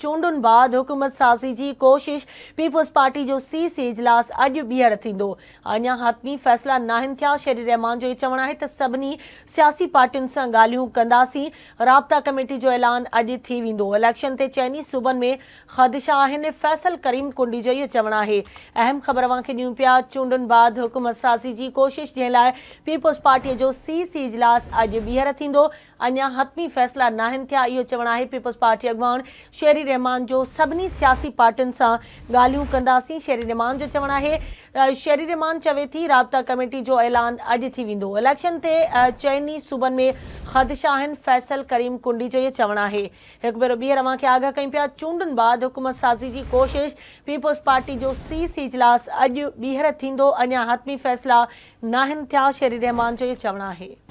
चूंडुनि बाद हुकूमत साज़ी जी कोशिश पीपुल्स पार्टी जो सी सी इजलास अॼु ॿीहर थींदो अञा हतमी फ़ैसिला न आहिनि थिया शेरी रहमान जो इहो चवणु आहे त सभिनी सियासी पार्टियुनि सां ॻाल्हियूं कंदासीं राबता कमेटी जो ऐलान अॼु थी वेंदो इलेक्शन ते चइनि सूबनि में ख़दशा आहिनि फैसल करीम कुंडी जो इहो चवणु आहे अहम ख़बर अव्हांखे ॾियूं पिया चूंडुनि बाद हुकूमत साज़ी जी कोशिश जंहिं लाइ पीपुल्स पाटीअ जो सी सी इजलास अॼु ॿीहर थींदो अञा हतमी फ़ैसिला न आहिनि थिया इहो चवणु आहे पीपल्स पार्टी अॻुवान शहरी रहमान जो सभी सियासी पार्टियुनि से गालू कंदासीं शेरी रहमान जो चवण है शेरी रहमान चवे थी राबता कमेटी जो ऐलान अज थी वो इलेक्शन से चयन ही सूबे में खदशाह फैसल करीम कुंडी जो ये चवण है एक भेर बीहर अव आगाह कयूं पाया चूडन बाद हुकूमत साज़ी की कोशिश पीपुल्स पार्टी जो सी सी इजलास अज बीहर थी अतमी फैसला ना थे शेरी रहमान जो ये चवण है